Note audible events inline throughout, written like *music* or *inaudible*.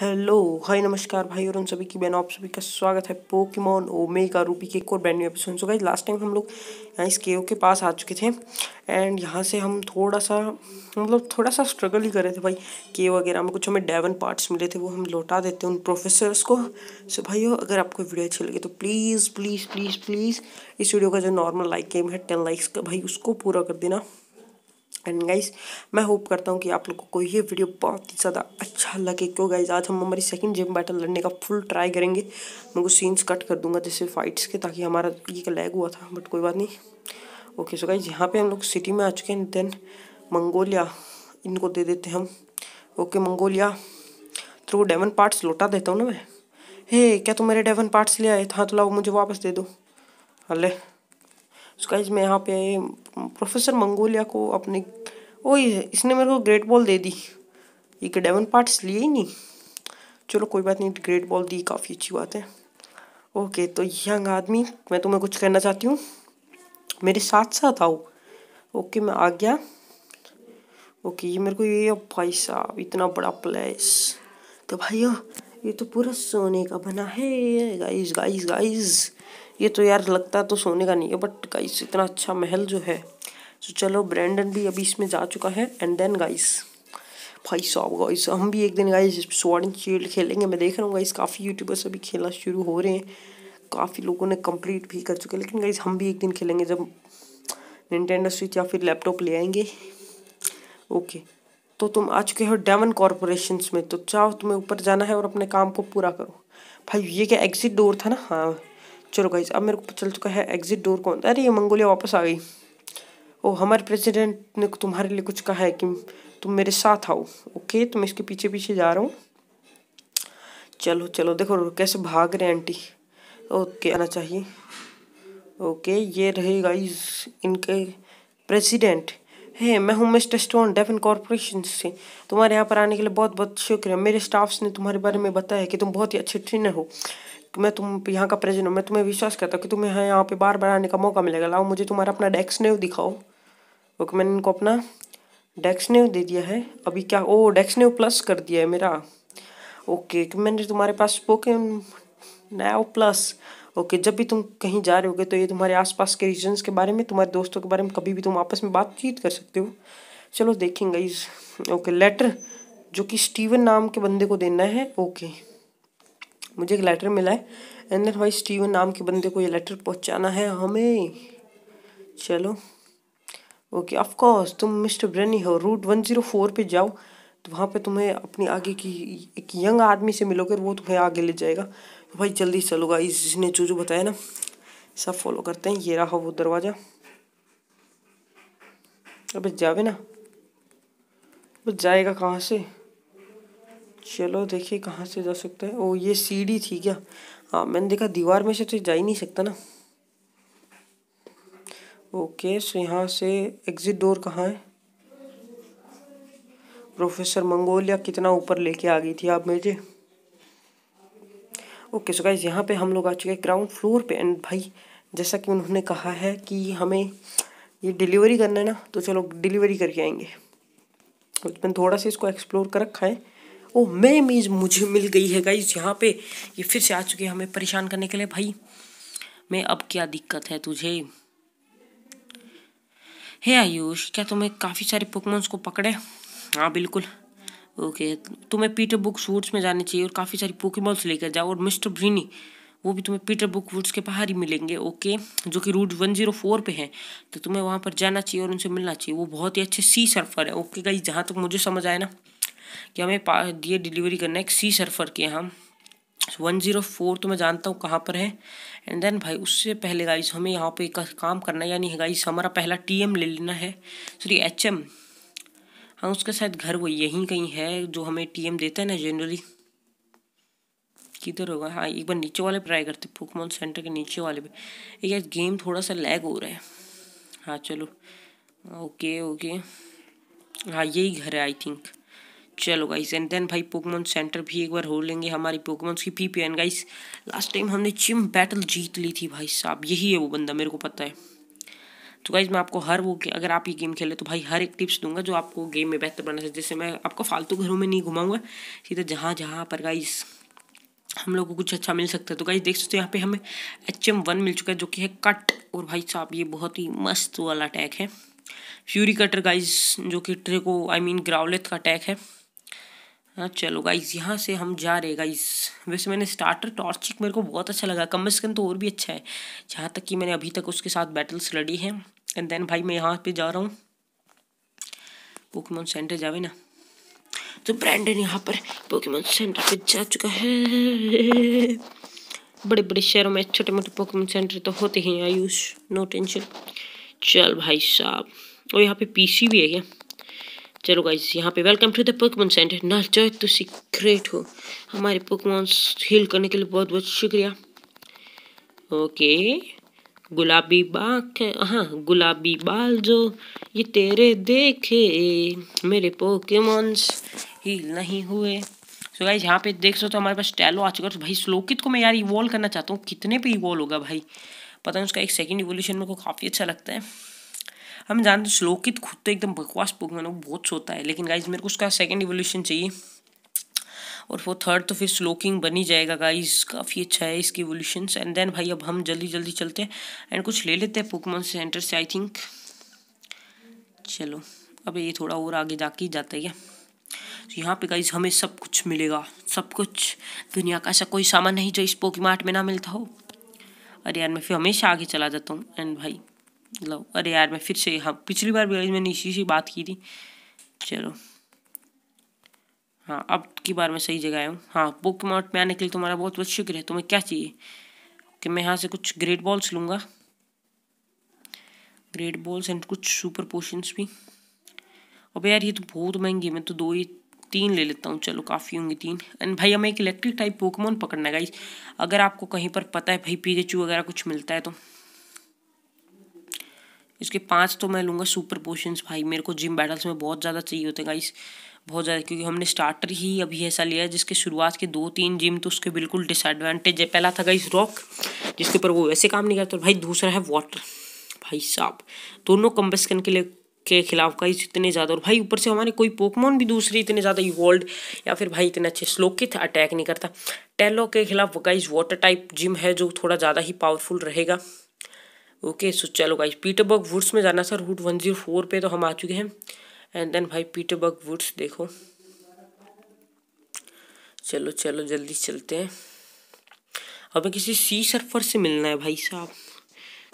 hello hi नमस्कार भाई और उन सभी की बहनों आप सभी का स्वागत है पोकेमोन ओमेगा रूपी के एक और brand new episode so guys last time हम लोग यहाँ इस के के पास आ चुके थे एंड यहाँ से हम थोड़ा सा मतलब थोड़ा सा स्ट्रगल ही कर रहे थे भाई के वगैरह में कुछ हमें डेवन पार्ट्स मिले थे वो हम लौटा देते उन प्रोफेसर्स को सो भाई अगर आपको वीडियो अच्छी लगे तो प्लीज़ प्लीज़ प्लीज़ प्लीज़ इस वीडियो का जो नॉर्मल लाइक गेम है टेन लाइक्स का भाई उसको पूरा कर देना एंड गाइस मैं होप करता हूँ कि आप लोगों को ये वीडियो बहुत ही ज़्यादा अच्छा लगे क्यों गाइस आज हम हमारी सेकंड जिम बैटल लड़ने का फुल ट्राई करेंगे मैं कुछ सीन्स कट कर दूंगा जैसे फाइट्स के ताकि हमारा ये लैग हुआ था बट कोई बात नहीं ओके सो गाइस यहाँ पे हम लोग सिटी में आ चुके हैं देन मंगोलिया इनको दे देते हैं हम okay Mongolia through Devon parts लौटा देता हूँ ना मैं हे क्या तुम मेरे डेवन पार्ट्स ले आए था तो लाओ मुझे वापस दे दो अल्ले उसका गाइज मैं यहाँ पे प्रोफेसर मंगोलिया को अपने ओ इसने मेरे को ग्रेट बॉल दे दी ये डेवन पार्ट्स लिए ही नहीं चलो कोई बात नहीं ग्रेट बॉल दी काफ़ी अच्छी बात है ओके तो यंग आदमी मैं तुम्हें कुछ कहना चाहती हूँ मेरे साथ साथ आओ ओके मैं आ गया ओके ये मेरे को ये भाई साहब इतना बड़ा प्लेस तो भाइयों ये तो पूरा सोने का बना है गाइस गाइस गाइस ये तो यार लगता तो सोने का नहीं है बट गाइस इतना अच्छा महल जो है तो चलो ब्रैंडन भी अभी इसमें जा चुका है एंड देन गाइस भाई साहब गाइस हम भी एक दिन गाइस स्वॉर्ड एंड शील्ड खेलेंगे मैं देख रहा हूँ गाइस काफ़ी यूट्यूबर्स अभी खेलना शुरू हो रहे हैं काफ़ी लोगों ने कंप्लीट भी कर चुके हैं लेकिन गाइस हम भी एक दिन खेलेंगे जब निंटेंडो स्विच या फिर लैपटॉप ले आएंगे ओके तो तुम आ चुके हो डेमन कॉरपोरेशन में तो चाहो तुम्हें ऊपर जाना है और अपने काम को पूरा करो भाई ये क्या एग्जिट डोर था ना हाँ चलो गाइज अब मेरे को चल चुका है एग्जिट डोर कौन अरे ये मंगोलिया वापस आ गई ओ हमारे प्रेसिडेंट ने तुम्हारे लिए कुछ कहा है कि तुम मेरे साथ आओ ओके तो मैं इसके पीछे पीछे जा रहा हूँ चलो चलो देखो कैसे भाग रहे आंटी ओके आना चाहिए ओके ये रहे गाइज इनके प्रेसिडेंट है मैं हूँ मिस्टर स्टोन डेफिन कॉरपोरेशन से तुम्हारे यहाँ पर आने के लिए बहुत बहुत शुक्रिया मेरे स्टाफ्स ने तुम्हारे बारे में बताया कि तुम बहुत ही अच्छे ट्रेनर हो मैं तुम यहाँ का प्रेजेंट हूँ मैं तुम्हें विश्वास करता हूँ कि तुम्हें यहाँ यहाँ पे बार बार आने का मौका मिलेगा लाओ मुझे तुम्हारा अपना डेस्क नेव दिखाओ ओके मैंने इनको अपना डेस्क नेव दे दिया है अभी क्या ओ डेस्क नेव प्लस कर दिया है मेरा ओके कि मैंने तुम्हारे पास स्पोकन नाव प्लस ओके जब भी तुम कहीं जा रहे होगे तो ये तुम्हारे आसपास के रीजन्स के बारे में तुम्हारे दोस्तों के बारे में कभी भी तुम आपस में बातचीत कर सकते हो चलो देखेंगे इस ओके लेटर जो कि स्टीवन नाम के बंदे को देना है ओके मुझे एक लेटर मिला है एंड देन भाई स्टीवन नाम के बंदे को ये लेटर पहुंचाना है हमें चलो ओके ऑफ कोर्स तुम मिस्टर ब्रेनी हो रूट वन जीरो फोर पर जाओ तो वहाँ पे तुम्हें अपनी आगे की एक यंग आदमी से मिलोगे वो तुम्हें आगे ले जाएगा तो भाई जल्दी चलोगा इसने जो जो बताया ना सब फॉलो करते हैं ये रहा वो दरवाज़ा अबे जावे ना बस जाएगा कहाँ से चलो देखिए कहाँ से जा सकता है ओ ये सीढ़ी थी क्या हाँ मैंने देखा दीवार में से तो जा ही नहीं सकता ना ओके सो यहाँ से एग्ज़िट डोर कहाँ है प्रोफेसर मंगोलिया कितना ऊपर लेके आ गई थी आप मुझे ओके सो गाइज यहाँ पे हम लोग आ चुके हैं ग्राउंड फ्लोर पे एंड भाई जैसा कि उन्होंने कहा है कि हमें ये डिलीवरी करना है ना तो चलो डिलीवरी करके आएंगे उसमें थोड़ा सा इसको एक्सप्लोर कर रखा है ओ मैं इमेज मुझे मिल गई है गाइज यहाँ पे ये फिर से आ चुके हैं हमें परेशान करने के लिए भाई मैं अब क्या दिक्कत है तुझे हे आयुष क्या तुम्हें काफ़ी सारे पुकमोन्स को पकड़े हाँ बिल्कुल ओके तुम्हें पीटर बुक सूट्स में जाने चाहिए और काफ़ी सारी पोकेमॉल्स लेकर जाओ और मिस्टर ब्रीनी वो भी तुम्हें पीटर बुक वुड्स के बाहर ही मिलेंगे ओके जो कि रूट वन जीरो फोर पर है तो तुम्हें वहाँ पर जाना चाहिए और उनसे मिलना चाहिए वो बहुत ही अच्छे सी सर्फर है ओके गाई जहाँ तक मुझे समझ आए ना कि हमें ये डिलीवरी करना है एक सी सर्फर के यहाँ वन ज़ीरो फोर तो मैं जानता हूँ कहाँ पर है एंड देन भाई उससे पहले गाइस हमें यहाँ पे एक काम करना है यानी गाइस हमारा पहला टीएम ले लेना है सॉरी एचएम हाँ उसका शायद घर वो यहीं कहीं है जो हमें टीएम देता है ना जनरली किधर होगा हाँ एक बार नीचे वाले ट्राई करते पोकमॉन सेंटर के नीचे वाले पे एक यार गेम थोड़ा सा लैग हो रहा है हाँ चलो ओके ओके हाँ यही घर है आई थिंक चलो गाइस एंड देन भाई पोकमोन सेंटर भी एक बार हो लेंगे हमारी पोकमोन्स की P P N guys last time हमने चिम बैटल जीत ली थी भाई साहब यही है वो बंदा मेरे को पता है तो गाइज मैं आपको हर वो अगर आप ये गेम खेले तो भाई हर एक टिप्स दूंगा जो आपको गेम में बेहतर बना सकते जैसे मैं आपको फालतू घरों में नहीं घुमाऊंगा सीधा जहाँ जहाँ पर गाइज हम लोग को कुछ अच्छा मिल सकता है तो गाइज देख सकते हो यहाँ पे हमें एच एम वन मिल चुका है जो कि है कट और भाई साहब ये बहुत ही मस्त वाला अटैक है फ्यूरी कटर गाइज जो कि ट्रे को आई मीन ग्रावलेथ का अटैक है हाँ चलो गाइज यहाँ से हम जा रहे गाइज वैसे मैंने स्टार्टर टॉर्चिक मेरे को बहुत अच्छा लगा कम से कम तो और भी अच्छा है जहाँ तक कि मैंने अभी तक उसके साथ बैटल्स लड़ी हैं एंड देन भाई मैं यहाँ पे जा रहा हूँ पोकेमोन सेंटर जावे ना तो ब्रांडेड यहाँ पर पोकेमोन सेंटर पे जा चुका है बड़े बड़े शहरों में छोटे मोटे पोकेमोन सेंटर तो होते ही आयुष नो टेंशन चल भाई साहब और यहाँ पे पीसी भी है क्या चलो गाइज यहाँ पे welcome to the Pokemon centre ना चाहे तो सीक्रेट हो हमारे पोकमोन्स हील करने के लिए बहुत बहुत शुक्रिया ओके गुलाबी बाग हाँ गुलाबी बाल जो ये तेरे देखे मेरे पोकेमॉन्स हील नहीं हुए सो गाइज यहाँ पे देख सो तो हमारे पास टैलो आ चुका है तो भाई स्लोकित को मैं यार इवॉल्व करना चाहता हूँ कितने पे इवॉल्व होगा भाई पता नहीं उसका एक सेकेंड इवोल्यूशन मेरे को काफ़ी अच्छा लगता है हम जानते हैं श्लोकित खुद तो एकदम बकवास बुक वो बहुत सोता है लेकिन गाइज मेरे को उसका सेकेंड इवोल्यूशन चाहिए और वो थर्ड तो फिर स्लोकिंग बन ही जाएगा गाइस काफ़ी अच्छा है इसकी इवोल्यूशंस एंड देन भाई अब हम जल्दी जल्दी चलते हैं एंड कुछ ले लेते हैं पुकमन सेंटर से आई थिंक चलो अब ये थोड़ा और आगे जाके ही जाता है क्या तो यहाँ पे गाइज हमें सब कुछ मिलेगा सब कुछ दुनिया का ऐसा कोई सामान नहीं जो इस पोकी में ना मिलता हो अरे यार मैं फिर हमेशा आगे चला जाता हूँ एंड भाई मतलब अरे यार मैं फिर से हाँ पिछली बार भी मैंने इसी से बात की थी चलो हाँ अब की बार मैं सही जगह आया हूँ हाँ बुक माउंट में आने के लिए तुम्हारा बहुत बहुत शुक्र है तुम्हें क्या चाहिए कि मैं यहाँ से कुछ ग्रेट बॉल्स लूँगा ग्रेट बॉल्स एंड कुछ सुपर पोशंस भी अब यार ये तो बहुत महंगी है मैं तो दो ही तीन ले लेता हूँ चलो काफ़ी होंगे तीन एंड भाई हमें एक इलेक्ट्रिक टाइप पोकमोन पकड़ना है गाइज अगर आपको कहीं पर पता है भाई पीकेचू वगैरह कुछ मिलता है तो इसके पाँच तो मैं लूँगा सुपर पोशंस भाई मेरे को जिम बैटल्स में बहुत ज़्यादा चाहिए होते हैं गाइस बहुत ज़्यादा क्योंकि हमने स्टार्टर ही अभी ऐसा लिया है जिसके शुरुआत के दो तीन जिम तो उसके बिल्कुल डिसएडवांटेज है पहला था गाइस रॉक जिसके ऊपर वो वैसे काम नहीं करता भाई दूसरा है वाटर भाई साहब दोनों कम्बस्कन के लिए के खिलाफ का इतने ज़्यादा और भाई ऊपर से हमारे कोई पोकमोन भी दूसरे इतने ज़्यादा इवॉल्व या फिर भाई इतने अच्छे स्लोकित अटैक नहीं करता टेलो के खिलाफ गाइज वाटर टाइप जिम है जो थोड़ा ज़्यादा ही पावरफुल रहेगा ओके सो चलो गाइस पीटरबर्ग वुड्स में जाना sir route one zero four पे तो हम आ चुके हैं एंड देन भाई पीटरबर्ग वुड्स देखो चलो चलो जल्दी चलते हैं हमें किसी सी सर्फर से मिलना है भाई साहब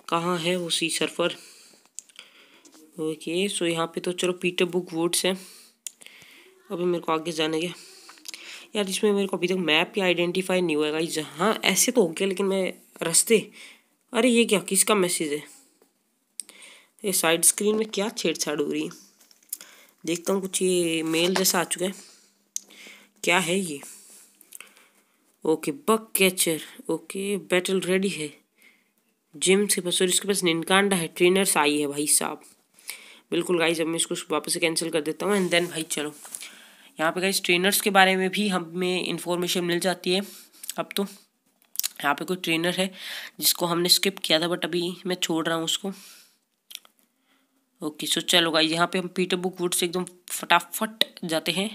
कहाँ है वो सी सर्फर ओके सो यहाँ पे तो चलो पीटर बुक वुड्स है अभी मेरे को आगे जाने के यार इसमें मेरे को अभी तक मैप ही आइडेंटिफाई नहीं हुआ है गाइज हाँ ऐसे तो हो गया लेकिन मैं रास्ते अरे ये क्या किसका मैसेज है ये साइड स्क्रीन में क्या छेड़छाड़ हो रही है देखता हूँ कुछ ये मेल जैसा आ चुका है क्या है ये okay bug catcher okay battle ready है जिम से बस और इसके पास निनकांडा है ट्रेनर्स आई है भाई साहब बिल्कुल गाइज अब मैं इसको वापस से कैंसिल कर देता हूँ एंड देन भाई चलो यहाँ पे गाइज ट्रेनर्स के बारे में भी हमें इन्फॉर्मेशन मिल जाती है अब तो यहाँ पे कोई ट्रेनर है जिसको हमने स्किप किया था बट अभी मैं छोड़ रहा हूँ उसको ओके सो चलो गाइज यहाँ पे हम पीटर बुक वुड से एकदम फटाफट जाते हैं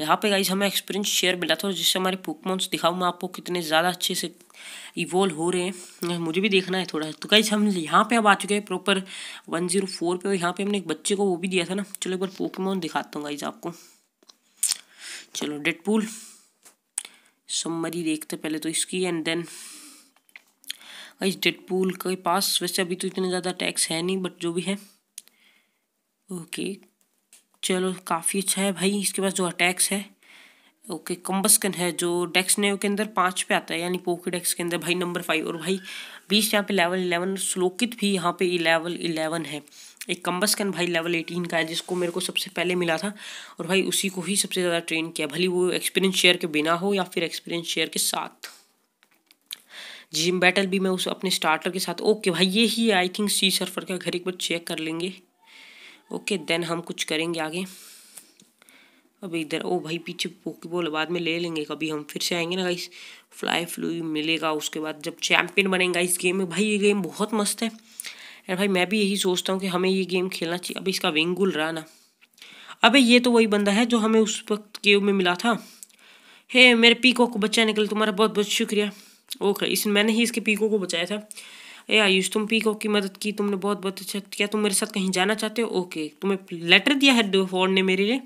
यहाँ पे गाइज हमें एक्सपीरियंस शेयर मिला था जिससे हमारे पुकमोन्स दिखाऊँ मैं आपको कितने ज़्यादा अच्छे से इवोल्व हो रहे हैं मुझे भी देखना है थोड़ा तो गाइज हम यहाँ पे अब आ चुके हैं प्रॉपर वन जीरो फोर पर यहाँ पे हमने एक बच्चे को वो भी दिया था ना चलो एक बार पोकमोन दिखाता हूँ गाइज आपको चलो डेडपूल सम्मरी देखते पहले तो इसकी एंड देन गाइस डेडपूल के पास वैसे अभी तो इतने ज़्यादा टैक्स है नहीं बट जो भी है ओके चलो काफ़ी अच्छा है भाई इसके पास जो अटैक्स है ओके कम्बसकन है जो डेक्स नेव के अंदर पाँच पे आता है यानी पोके डेक्स के अंदर भाई नंबर फाइव और भाई बीस यहाँ पे लेवल इलेवन स्लोकित भी यहाँ पे लेवल इलेवन है एक कैन भाई लेवल एटीन का है जिसको मेरे को सबसे पहले मिला था और भाई उसी को ही सबसे ज़्यादा ट्रेन किया भले वो एक्सपीरियंस शेयर के बिना हो या फिर एक्सपीरियंस शेयर के साथ जिम बैटल भी मैं उस अपने स्टार्टर के साथ ओके भाई ये ही आई थिंक सी सर्फर का घर एक बार चेक कर लेंगे ओके देन हम कुछ करेंगे आगे अब इधर ओ भाई पीछे पोकेबॉल बाद में ले लेंगे कभी हम फिर से आएंगे ना गाइस फ्लाई फ्लू मिलेगा उसके बाद जब चैम्पियन बनेगा इस गेम में भाई ये गेम बहुत मस्त है एंड भाई मैं भी यही सोचता हूँ कि हमें ये गेम खेलना चाहिए अभी इसका वेंगुल रहा ना अबे ये तो वही बंदा है जो हमें उस वक्त गेम में मिला था हे मेरे पीको को बचाने के लिए तुम्हारा बहुत बहुत शुक्रिया ओके इस मैंने ही इसके पीको को बचाया था ए आयुष तुम पीको की मदद की तुमने बहुत बहुत अच्छा किया तुम मेरे साथ कहीं जाना चाहते हो ओके तुम्हें लेटर दिया है फोर्ड ने मेरे लिए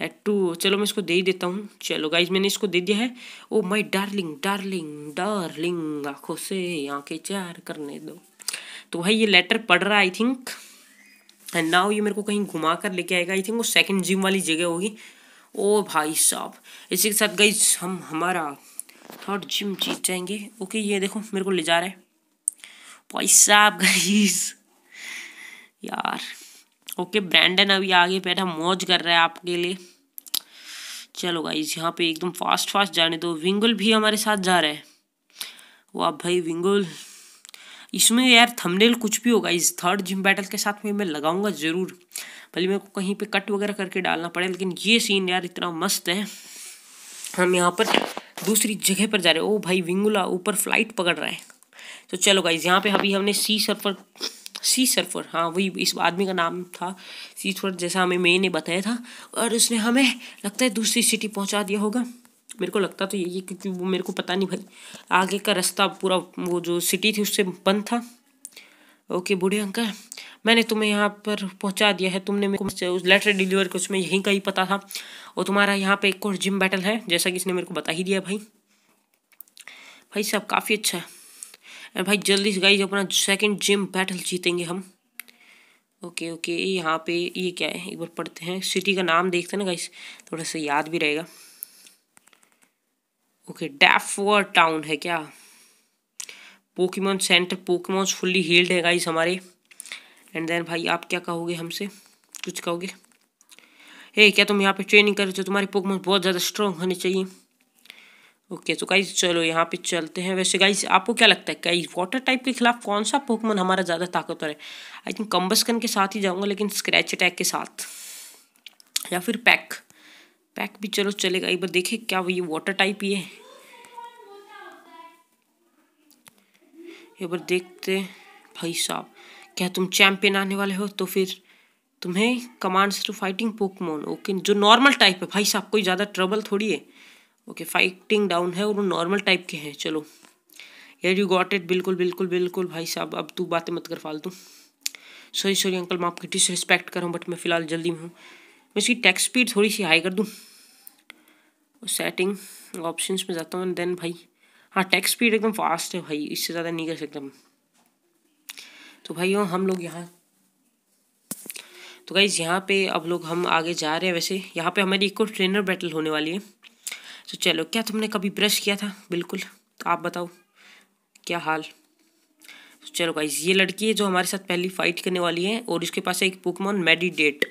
है टू चलो मैं इसको दे ही देता हूँ चलो गाइज मैंने इसको दे दिया है oh my darling darling darling आँखों से आँखें चार करने दो तो भाई ये लेटर पढ़ रहा आई थिंक एंड नाउ ये मेरे को कहीं घुमा कर लेके आएगा आई थिंक वो सेकंड जिम वाली जगह होगी ओ oh भाई साहब इसी के साथ गाइज हम हमारा थर्ड जिम जीत जाएंगे ओके ये देखो मेरे को ले जा रहा है भाई साहब गाइज यार ओके ब्रैंडन अभी आगे बैठा मौज कर रहा है आपके लिए चलो गाइज यहाँ पे एकदम फास्ट फास्ट जाने दो विंगुल भी हमारे साथ जा रहा है वाह भाई विंगुल इसमें यार थंबनेल कुछ भी होगा इस थर्ड जिम बैटल के साथ में मैं लगाऊंगा ज़रूर भले मेरे को कहीं पे कट वगैरह करके डालना पड़े लेकिन ये सीन यार इतना मस्त है हम यहाँ पर दूसरी जगह पर जा रहे हैं ओ भाई विंगुला ऊपर फ्लाइट पकड़ रहा है तो चलो गाइज यहाँ पे अभी हमने सी सर्फर सी सर्फर हाँ वही इस आदमी का नाम था सी सर्फर जैसा हमें मे ने बताया था और उसने हमें लगता है दूसरी सिटी पहुंचा दिया होगा मेरे को लगता तो यही क्योंकि वो मेरे को पता नहीं भाई आगे का रास्ता पूरा वो जो सिटी थी उससे बंद था ओके बूढ़े अंकल मैंने तुम्हें यहाँ पर पहुँचा दिया है तुमने मेरे को उस लेटर डिलीवर कुछ उसमें यहीं का ही पता था और तुम्हारा यहाँ पे एक और जिम बैटल है जैसा कि इसने मेरे को बता ही दिया भाई भाई साहब काफ़ी अच्छा है एंड भाई जल्दी से गाइज अपना सेकंड जिम बैटल जीतेंगे हम ओके ओके यहाँ पे ये क्या है एक बार पढ़ते हैं सिटी का नाम देखते हैं ना गाइस थोड़ा सा याद भी रहेगा ओके डैफवर टाउन है क्या Pokemon centre Pokemons fully healed है गाइस हमारे एंड देन भाई आप क्या कहोगे हमसे कुछ कहोगे हे क्या तुम यहाँ पे ट्रेनिंग कर रहे हो तुम्हारे पोकेमोन बहुत ज़्यादा स्ट्रॉन्ग होने चाहिए ओके तो गाइज चलो यहाँ पे चलते हैं वैसे गाइज आपको क्या लगता है गाइज वाटर टाइप के खिलाफ कौन सा पोकमन हमारा ज़्यादा ताकतवर है आई थिंक कम्बसकन के साथ ही जाऊँगा लेकिन स्क्रैच अटैक के साथ या फिर पैक पैक भी चलो चलेगा एक बार देखें क्या ये वाटर टाइप ही है एक बार देखते भाई साहब क्या तुम चैंपियन आने वाले हो तो फिर तुम्हें commands to fighting Pokemon okay जो नॉर्मल टाइप है भाई साहब कोई ज़्यादा ट्रबल थोड़ी है ओके फाइटिंग डाउन है और वो नॉर्मल टाइप के हैं चलो यार यू गॉट इट बिल्कुल बिल्कुल बिल्कुल भाई साहब अब तू बातें मत कर फालतू सॉरी सॉरी अंकल मैं आपकी रिस्पेक्ट कर रहा हूँ बट मैं फ़िलहाल जल्दी में हूँ मैं इसकी टैक्स स्पीड थोड़ी सी हाई कर दूँ सेटिंग ऑप्शन में जाता हूँ देन भाई हाँ टैक्स स्पीड एकदम फास्ट है भाई इससे ज़्यादा नहीं कर सकता तो भाई हाँ, हम लोग यहाँ तो भाई यहाँ पे अब लोग हम आगे जा रहे हैं वैसे यहाँ पे हमारी एक और ट्रेनर बैटल होने वाली है तो चलो क्या तुमने कभी ब्रश किया था बिल्कुल तो आप बताओ क्या हाल तो चलो गाइज ये लड़की है जो हमारे साथ पहली फाइट करने वाली है और इसके पास है एक पुकमोन मेडिडेट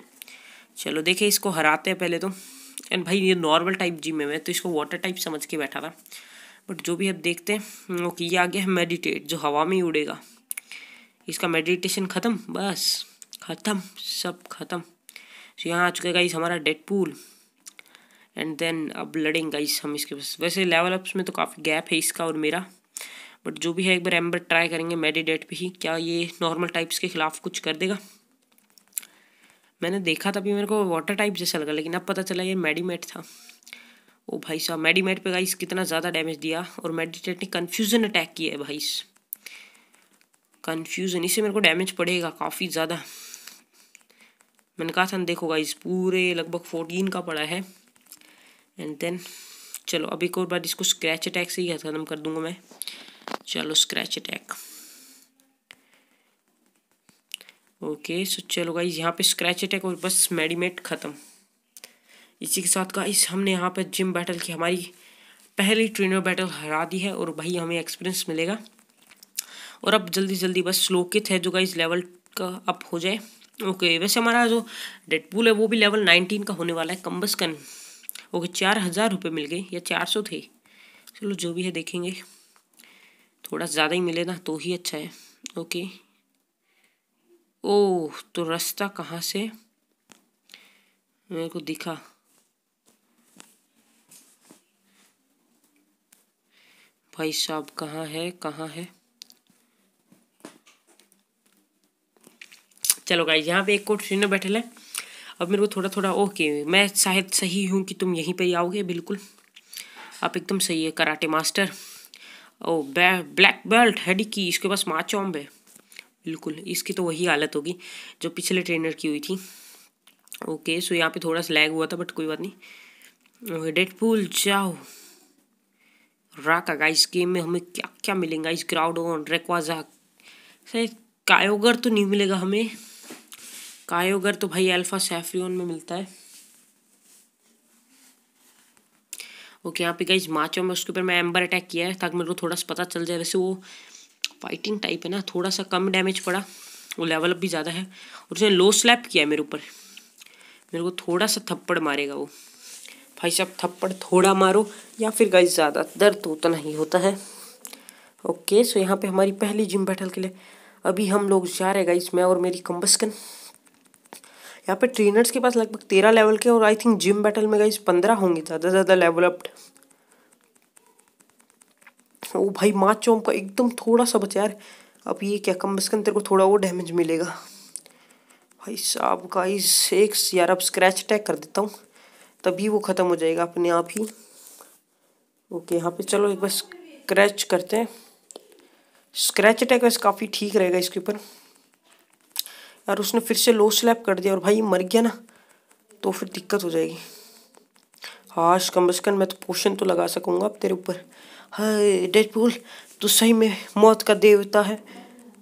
चलो देखे इसको हराते हैं पहले तो एंड भाई ये नॉर्मल टाइप जिम है मैं तो इसको वाटर टाइप समझ के बैठा था बट जो भी अब देखते हैं वो कि ये आ गया है मेडिटेट जो हवा में ही उड़ेगा इसका मेडिटेशन ख़त्म बस ख़त्म सब ख़त्म तो यहाँ आ चुका है गाइज हमारा पूल एंड देन अब लड़ेंगे गाइस हम इसके पास वैसे लेवल अप्स में तो काफ़ी गैप है इसका और मेरा बट जो भी है एक बार एम्बर ट्राई करेंगे मेडिडेट पे ही क्या ये नॉर्मल टाइप्स के खिलाफ कुछ कर देगा मैंने देखा था भी मेरे को वाटर टाइप जैसा लगा लेकिन अब पता चला ये मेडीमेट था ओ भाई साहब मेडीमेट पे गाइस कितना ज़्यादा डैमेज दिया और मेडिटेट ने कन्फ्यूज़न अटैक किया है भाई कन्फ्यूज़न इससे मेरे को डैमेज पड़ेगा काफ़ी ज़्यादा मैंने कहा था देखो गाइस पूरे लगभग फोर्टीन का पड़ा है एंड देन चलो अब एक और बार इसको स्क्रैच अटैक से ही ख़त्म कर दूंगा मैं चलो स्क्रैच अटैक ओके सो चलो गाइज यहाँ पे स्क्रैच अटैक और बस मेडिमेट ख़त्म इसी के साथ गाइज हमने यहाँ पर जिम बैटल की हमारी पहली ट्रेनर बैटल हरा दी है और भाई हमें एक्सपीरियंस मिलेगा और अब जल्दी जल्दी बस स्लोकित है जो गाइज लेवल का अप हो जाए ओके वैसे हमारा जो डेडपूल है वो भी लेवल नाइनटीन का होने वाला है कम्बस कन ओके चार हज़ार रुपये मिल गए या चार सौ थे चलो जो भी है देखेंगे थोड़ा ज़्यादा ही मिले ना तो ही अच्छा है ओके ओह तो रास्ता कहाँ से मेरे को दिखा भाई साहब कहाँ है कहाँ है चलो गाइस यहाँ पे एक कोट श्रीनगर बैठे लें अब मेरे को थोड़ा थोड़ा ओके मैं शायद सही हूँ कि तुम यहीं पर ही आओगे बिल्कुल आप एकदम सही है karate master oh black belt हेडी की इसके पास माँ चौम्ब है बिल्कुल इसकी तो वही हालत होगी जो पिछले ट्रेनर की हुई थी ओके सो यहाँ पे थोड़ा सा लैग हुआ था बट कोई बात नहीं ओके पुल जाओ राका गाइस गेम में हमें क्या क्या मिलेगा इस ग्राउंड ऑन रेकवाजा शायद कायोगर तो नहीं मिलेगा हमें कायोगर तो भाई अल्फ़ा सेफ्रियन में मिलता है ओके यहाँ पे गई माचो में उसके ऊपर मैं एम्बर अटैक किया है ताकि मेरे को थोड़ा सा पता चल जाए वैसे वो फाइटिंग टाइप है ना थोड़ा सा कम डैमेज पड़ा वो लेवल अप भी ज़्यादा है और उसने लो स्लैप किया है मेरे ऊपर मेरे को थोड़ा सा थप्पड़ मारेगा वो भाई साहब थप्पड़ थोड़ा मारो या फिर गाइज ज़्यादा दर्द तो उतना ही होता है ओके सो यहाँ पे हमारी पहली जिम बैटल के लिए अभी हम लोग जा रहे हैं गाइज मैं और मेरी कम्बस्कन यहाँ पे ट्रेनर्स के पास लगभग तेरह लेवल के और आई थिंक जिम बैटल में गई पंद्रह होंगे ज़्यादा से ज़्यादा लेवल अप ओ भाई माँ चौंप का एकदम थोड़ा सा बचा यार अब ये क्या कम बस तेरे को थोड़ा वो डैमेज मिलेगा भाई साहब गाइस एक यार अब स्क्रैच अटैक कर देता हूँ तभी वो ख़त्म हो जाएगा अपने आप ही ओके यहाँ पे चलो एक बार स्क्रैच करते हैं स्क्रैच अटैक वैसे काफ़ी ठीक रहेगा इसके ऊपर यार उसने फिर से लो स्लैप कर दिया और भाई मर गया ना तो फिर दिक्कत हो जाएगी हाश कम अज़ कम मैं तो पोषण तो लगा सकूँगा अब तेरे ऊपर हाय पुल तो सही में मौत का देवता है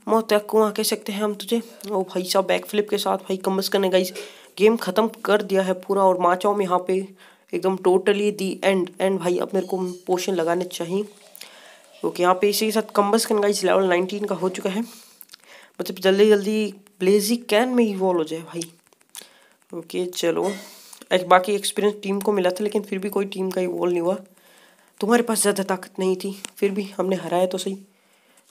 मौत का कुआ कह सकते हैं हम तुझे ओ भाई साहब बैक फ्लिप के साथ भाई कम अज़ कम ने गाइस गेम ख़त्म कर दिया है पूरा और माचाओ में यहाँ पे एकदम टोटली दी एंड एंड भाई अब मेरे को पोषण लगाने चाहिए ओके यहाँ पे इसी के साथ कम्बस कन गाइस लेवल 19 का हो चुका है मतलब जल्दी जल्दी प्लेजी कैन में इवॉल्व हो जाए भाई ओके चलो एक बाकी एक्सपीरियंस टीम को मिला था लेकिन फिर भी कोई टीम का इवॉल्व नहीं हुआ तुम्हारे पास ज़्यादा ताकत नहीं थी फिर भी हमने हराया तो सही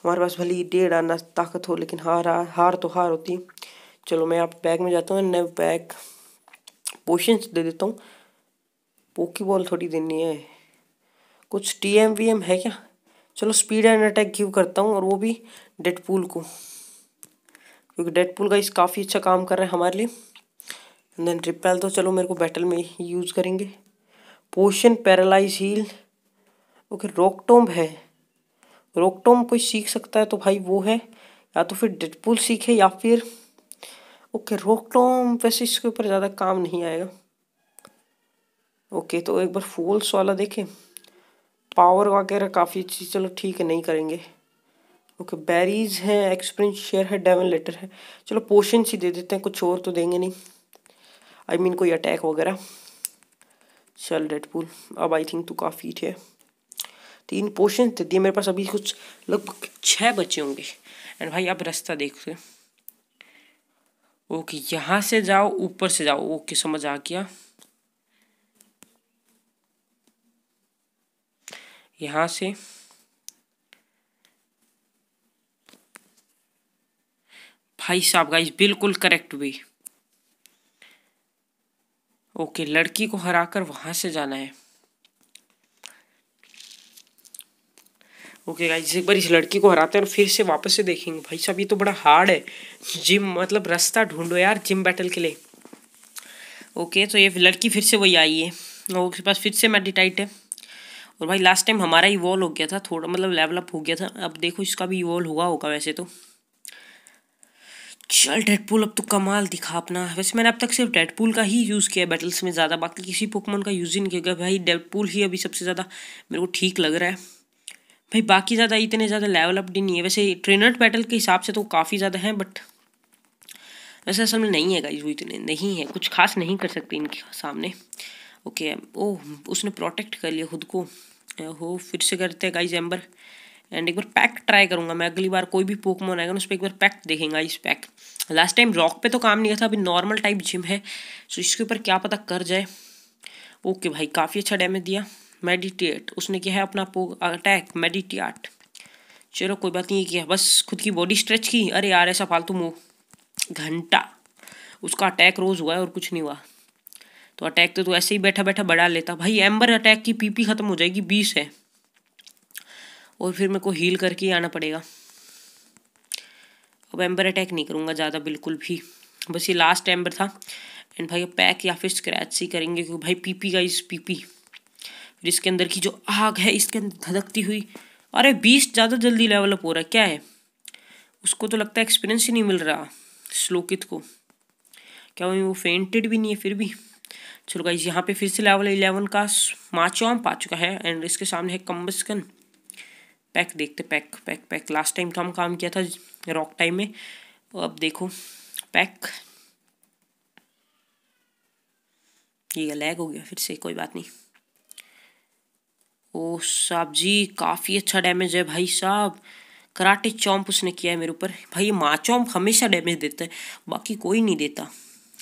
हमारे पास भले ही डेढ़ आना ताकत हो लेकिन हार हार तो हार होती चलो मैं आप बैग में जाता हूँ नए बैग पोशंस दे देता हूँ पोकी बॉल थोड़ी देनी है कुछ टी एम वी एम है क्या चलो स्पीड एंड अटैक गिव करता हूँ और वो भी डेडपूल को क्योंकि डेडपुल का इस काफ़ी अच्छा काम कर रहा है हमारे लिए एंड देन रिपेल तो चलो मेरे को बैटल में ही यूज़ करेंगे potion paralyze heal okay rock tomb है रॉकटोम कोई सीख सकता है तो भाई वो है या तो फिर डेडपुल सीखे या फिर ओके रोकटोम वैसे इसके ऊपर ज़्यादा काम नहीं आएगा ओके तो एक बार फोल्स वाला देखें पावर वगैरह काफ़ी अच्छी चलो ठीक है नहीं करेंगे ओके बेरीज हैं एक्सपीरियंस शेयर है डेवन लेटर है चलो पोशन ही दे देते हैं कुछ और तो देंगे नहीं आई I मीन mean, कोई अटैक वगैरह चल पुल अब आई थिंक तू काफ़ी है तीन पोशन दे दिए मेरे पास अभी कुछ लगभग छः बचे होंगे एंड भाई आप रास्ता देखते ओके यहाँ से जाओ ऊपर से जाओ ओके समझ आ गया यहाँ से भाई साहब गाइस बिल्कुल करेक्ट वे ओके लड़की को हराकर वहां से जाना है ओके गाइस एक बार इस लड़की को हराते हैं और फिर से वापस से देखेंगे भाई साहब ये तो बड़ा हार्ड है जिम मतलब रास्ता ढूंढो यार जिम बैटल के लिए ओके तो ये लड़की फिर से वही आई है लोगों के पास फिर से मेडिटाइट है और भाई लास्ट टाइम हमारा इवॉल्व हो गया था थोड़ा मतलब लेवल अप हो गया था अब देखो इसका भी इवॉल्व हुआ होगा वैसे तो चल डेडपूल अब तो कमाल दिखा अपना वैसे मैंने अब तक सिर्फ डेडपूल का ही यूज़ किया है बैटल्स में ज़्यादा बाकी किसी पोकमोन का यूज़ ही नहीं किया भाई डेडपूल ही अभी सबसे ज़्यादा मेरे को ठीक लग रहा है भाई बाकी ज़्यादा इतने ज़्यादा लेवल अप नहीं है वैसे ट्रेनर बैटल के हिसाब से तो काफ़ी ज़्यादा हैं बट वैसे असल में नहीं है गाइज वो इतने नहीं है कुछ खास नहीं कर सकते इनके सामने ओके ओह उसने प्रोटेक्ट कर लिया खुद को हो फिर से करते हैं गाइज एम्बर एंड एक बार पैक ट्राई करूंगा मैं अगली बार कोई भी पोकमोन आएगा ना उस पर एक बार पैक देखेंगे इस पैक लास्ट टाइम रॉक पे तो काम नहीं किया था अभी नॉर्मल टाइप जिम है सो इसके ऊपर क्या पता कर जाए ओके भाई काफ़ी अच्छा डैमेज दिया मेडिटेट उसने किया है अपना अटैक मेडिटेट चलो कोई बात नहीं किया बस खुद की बॉडी स्ट्रेच की अरे यार ऐसा फालतू मूव घंटा उसका अटैक रोज़ हुआ है और कुछ नहीं हुआ तो अटैक तो तू ऐसे ही बैठा बैठा बढ़ा लेता भाई एम्बर अटैक की पीपी ख़त्म हो जाएगी बीस है और फिर मेरे को हील करके ही आना पड़ेगा अब एम्बर अटैक नहीं करूँगा ज़्यादा बिल्कुल भी बस ये लास्ट एम्बर था एंड भाई पैक या फिर स्क्रैच से करेंगे क्योंकि भाई पीपी का पी पीपी फिर इसके अंदर की जो आग है इसके अंदर धधकती हुई अरे बीस ज़्यादा जल्दी लेवल अप हो रहा है क्या है उसको तो लगता है एक्सपीरियंस ही नहीं मिल रहा स्लोकित को क्या वही वो फेंटेड भी नहीं है फिर भी चलो गाइज यहाँ पे फिर से लेवल इलेवन का माचॉम्प आ चुका है एंड इसके सामने है कम्बस्कन पैक देखते peck peck peck last time कम काम किया था रॉक टाइम में अब देखो पैक ये लैग हो गया फिर से कोई बात नहीं ओ साहब जी काफ़ी अच्छा डैमेज है भाई साहब कराटे चौंप उसने किया है मेरे ऊपर भाई माँ चौंप हमेशा डैमेज देता है बाकी कोई नहीं देता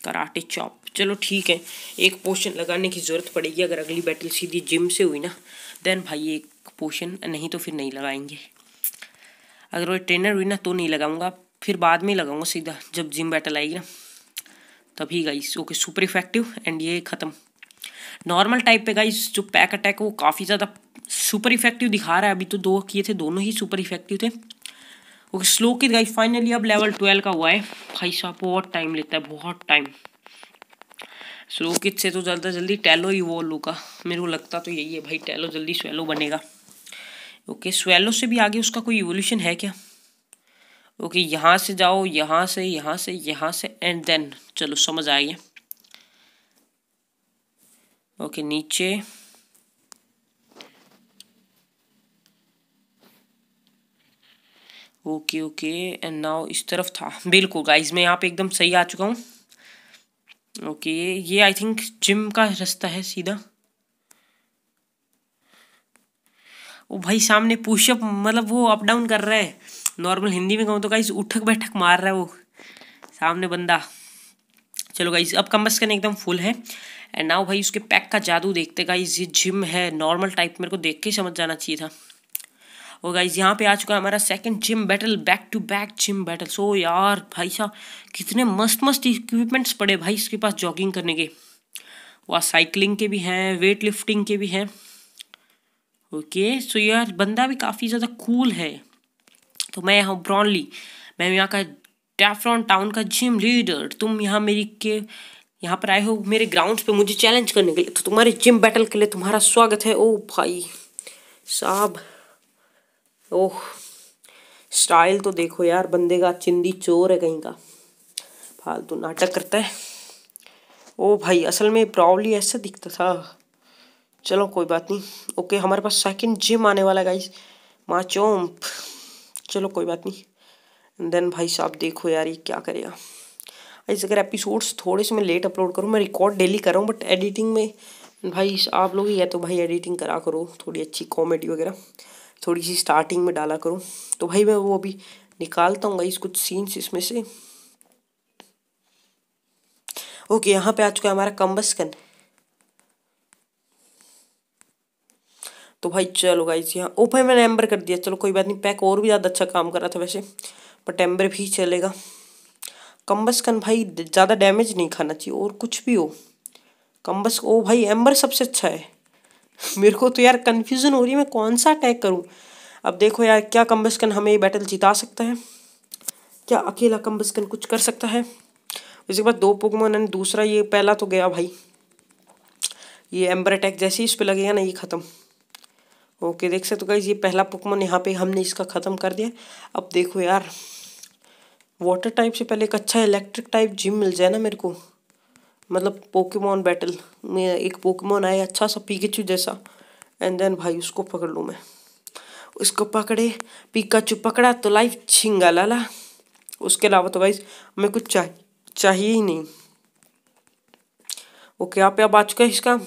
कराटे चौंप चलो ठीक है एक पोशन लगाने की ज़रूरत पड़ेगी अगर अगली बैटल सीधी जिम से हुई ना देन भाई एक पोशन नहीं तो फिर नहीं लगाएंगे अगर वो ट्रेनर हुई ना तो नहीं लगाऊंगा फिर बाद में लगाऊंगा सीधा जब जिम बैटल आएगी ना तभी guys okay super effective and ये ख़त्म नॉर्मल टाइप पे गाइस जो पैक अटैक है वो काफ़ी ज़्यादा सुपर इफेक्टिव दिखा रहा है अभी तो दो किए थे दोनों ही सुपर इफेक्टिव थे ओके स्लो की गाइस फाइनली अब लेवल ट्वेल्व का हुआ है भाई साहब बहुत टाइम लेता है बहुत टाइम स्लो किट से तो ज़्यादा जल्दी टैलो लू का मेरे को लगता तो यही है भाई टैलो जल्दी स्वेलो बनेगा ओके स्वेलो से भी आगे उसका कोई इवोल्यूशन है क्या ओके यहाँ से जाओ यहाँ से यहाँ से यहाँ से एंड देन चलो समझ आइए ओके नीचे ओके ओके एंड नाउ इस तरफ था बिल्कुल गाइस मैं यहाँ पे एकदम सही आ चुका हूँ ओके ये आई थिंक जिम का रास्ता है सीधा वो भाई सामने पुशअप मतलब वो अप डाउन कर रहा है नॉर्मल हिंदी में कहूँ तो गाइस उठक बैठक मार रहा है वो सामने बंदा चलो गाइस अब करने एकदम फुल है एंड नाउ भाई उसके पैक का जादू देखते गाइस ये जिम है नॉर्मल टाइप मेरे को देख के समझ जाना चाहिए था और गाइस यहाँ पे आ चुका है हमारा second gym battle back to back gym battle so यार भाई साहब कितने मस्त मस्त इक्विपमेंट्स पड़े भाई इसके पास जॉगिंग करने के वहाँ साइकिलिंग के भी हैं वेट लिफ्टिंग के भी हैं ओके सो यार बंदा भी काफ़ी ज़्यादा कूल है तो मैं हूँ ब्रॉनली मैं यहाँ का टैफ्रॉन टाउन का जिम लीडर तुम यहाँ मेरी के यहाँ पर आए हो मेरे ग्राउंड्स पे मुझे चैलेंज करने के लिए तो तुम्हारे जिम बैटल के लिए तुम्हारा स्वागत है ओ oh भाई साहब ओह स्टाइल तो देखो यार बंदे का चिंदी चोर है कहीं का फालतू नाटक करता है ओ oh भाई असल में प्रॉब्ली ऐसा दिखता था चलो कोई बात नहीं ओके हमारे पास सेकंड जिम आने वाला है गाइस माचोम्प चलो कोई बात नहीं देन भाई साहब देखो यार ये क्या करेगा ऐसे अगर एपिसोड्स थोड़े से मैं लेट अपलोड करूँ मैं रिकॉर्ड डेली कर रहा हूँ बट एडिटिंग में भाई आप लोग ही है तो भाई एडिटिंग करा करो थोड़ी अच्छी कॉमेडी वगैरह थोड़ी सी स्टार्टिंग में डाला करो तो भाई मैं वो अभी निकालता हूँ गाइस कुछ सीन्स इसमें से ओके यहाँ पे आ चुका है हमारा कम्बस्कन तो भाई चलो गाइज यहाँ ओ भाई मैंने एम्बर कर दिया चलो कोई बात नहीं पैक और भी ज़्यादा अच्छा काम कर रहा था वैसे बट एम्बर भी चलेगा कन भाई ज़्यादा डैमेज नहीं खाना चाहिए और कुछ भी हो कम्बस ओ भाई एम्बर सबसे अच्छा है *laughs* मेरे को तो यार कन्फ्यूज़न हो रही है मैं कौन सा अटैक करूँ अब देखो यार क्या कन हमें ये बैटल जिता सकता है क्या अकेला कन कुछ कर सकता है उसके बाद दो पोकमोन एंड दूसरा ये पहला तो गया भाई ये एम्बर अटैक जैसे ही इस पर लगेगा ना ये ख़त्म ओके देख सकते हो गाइज ये पहला पोकमोन यहाँ पे हमने इसका ख़त्म कर दिया अब देखो यार वाटर टाइप से पहले एक अच्छा इलेक्ट्रिक टाइप जिम मिल जाए ना मेरे को मतलब पोकेमोन बैटल में एक पोकेमोन आया अच्छा सा पीकेचू जैसा एंड देन भाई उसको पकड़ लूँ मैं उसको पकड़े पीकाचू पकड़ा तो लाइफ छिंगा लाला उसके अलावा तो भाई हमें कुछ चाहिए चाहिए ही नहीं ओके यहाँ पे अब आ चुका है इसका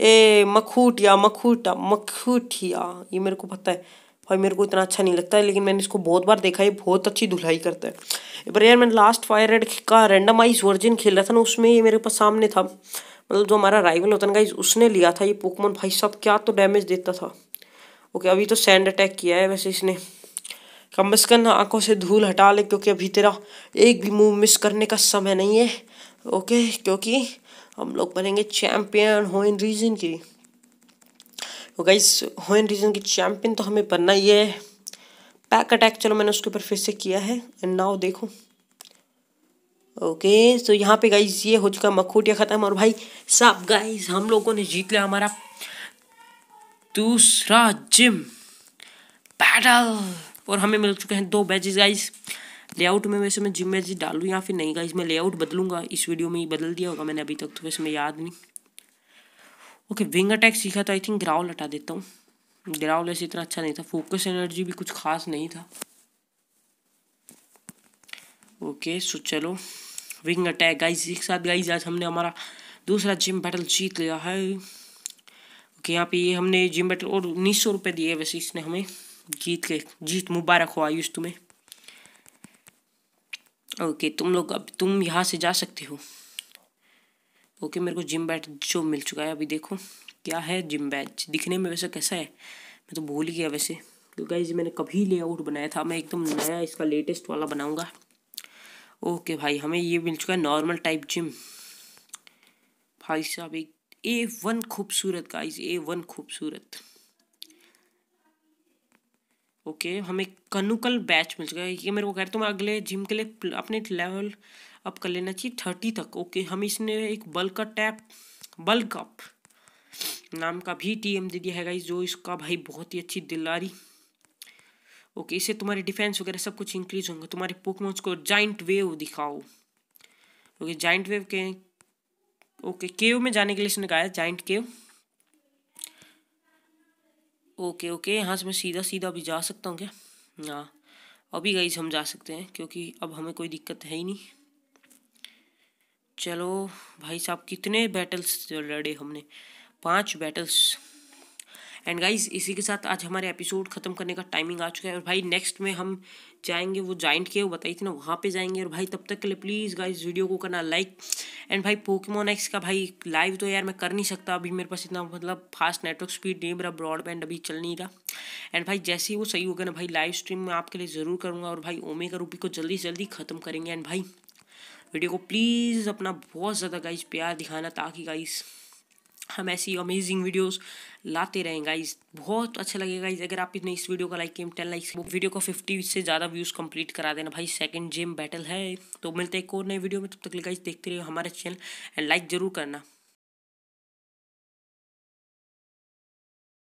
ए मखूटिया मखूटा मखूटिया ये मेरे को पता है भाई मेरे को इतना अच्छा नहीं लगता है लेकिन मैंने इसको बहुत बार देखा है बहुत अच्छी धुलाई करता है पर यार मैंने लास्ट फायर रेड का रेंडमाइज वर्जन खेल रहा था ना उसमें ये मेरे पास सामने था मतलब जो हमारा राइवल होता ना उसने लिया था ये पोकमोन भाई साहब क्या तो डैमेज देता था ओके अभी तो सैंड अटैक किया है वैसे इसने कम बस कम आंखों से धूल हटा ले क्योंकि अभी तेरा एक भी मूव मिस करने का समय नहीं है ओके क्योंकि हम लोग बनेंगे चैम्पियन होइन रीजन की तो गाइस होइन रीजन की चैम्पियन तो हमें बनना ही है पैक अटैक चलो मैंने उसके ऊपर फिर से किया है एंड नाउ देखो ओके सो यहाँ पे गाइस ये हो चुका मखूटिया ख़त्म और भाई साहब गाइस हम लोगों ने जीत लिया हमारा दूसरा जिम बैटल और हमें मिल चुके हैं दो बैजेस गाइज लेआउट में वैसे मैं जिम मैच डालूँ या फिर नहीं का इसमें लेआउट बदलूंगा इस वीडियो में ही बदल दिया होगा मैंने अभी तक तो वैसे मैं याद नहीं ओके विंग अटैक सीखा तो आई थिंक ग्राउल हटा देता हूँ ग्राउल ऐसे इतना अच्छा नहीं था फोकस एनर्जी भी कुछ खास नहीं था ओके सो चलो विंग अटैक गाइज एक साथ गाइज आज हमने हमारा दूसरा जिम बैटल जीत लिया है ओके यहाँ पे हमने जिम बैटल और उन्नीस सौ रुपये दिए वैसे इसने हमें जीत के जीत मुबारक हो आयुष तुम्हें ओके तुम लोग अब तुम यहाँ से जा सकते हो ओके मेरे को जिम बैट जो मिल चुका है अभी देखो क्या है जिम बैच दिखने में वैसे कैसा है मैं तो भूल गया वैसे क्योंकि तो गाइज मैंने कभी लेआउट बनाया था मैं एकदम नया इसका लेटेस्ट वाला बनाऊंगा ओके भाई हमें ये मिल चुका है नॉर्मल टाइप जिम भाई साहब एक ए वन खूबसूरत गाइज ए वन खूबसूरत ओके okay, हमें कनुकल बैच मिल चुका है ये मेरे को कह रहे तुम्हें अगले जिम के लिए अपने लेवल अप कर लेना चाहिए थर्टी तक ओके हम इसने एक बल्क का टैप बल्क कप नाम का भी टी एम दे दिया है गाइज जो इसका भाई बहुत ही अच्छी दिलारी ओके इसे इससे तुम्हारे डिफेंस वगैरह सब कुछ इंक्रीज होंगे तुम्हारे पोकमोन्स को जाइंट वेव दिखाओ ओके जाइंट वेव के ओके केव में जाने के लिए इसने कहा है जाइंट केव ओके ओके यहाँ से मैं सीधा सीधा अभी जा सकता हूँ क्या हाँ अभी गई हम जा सकते हैं क्योंकि अब हमें कोई दिक्कत है ही नहीं चलो भाई साहब कितने बैटल्स लड़े हमने पांच बैटल्स एंड गाइज इसी के साथ आज हमारे एपिसोड ख़त्म करने का टाइमिंग आ चुका है और भाई नेक्स्ट में हम जाएंगे वो जॉइंट के बताई थी ना वहाँ पे जाएंगे और भाई तब तक के लिए प्लीज़ गाइज वीडियो को करना लाइक एंड भाई पोकेमोन एक्स का भाई लाइव तो यार मैं कर नहीं सकता अभी मेरे पास इतना मतलब फास्ट नेटवर्क स्पीड नहीं मेरा ब्रॉडबैंड अभी चल नहीं रहा एंड भाई जैसे ही वो सही होगा ना भाई लाइव स्ट्रीम मैं आपके लिए ज़रूर करूँगा और भाई ओमे का रूपी को जल्दी जल्दी ख़त्म करेंगे एंड भाई वीडियो को प्लीज़ अपना बहुत ज़्यादा गाइज प्यार दिखाना ताकि गाइज़ हम ऐसी अमेजिंग वीडियोस लाते रहें गाइज बहुत अच्छा लगेगा गाइज अगर आप इतने इस वीडियो का लाइक किए टेन वो वीडियो को फिफ्टी से ज़्यादा व्यूज़ कंप्लीट करा देना भाई सेकंड जेम बैटल है तो मिलते हैं एक और नए वीडियो में तब तक गाइज देखते रहिए हमारे चैनल एंड लाइक ज़रूर करना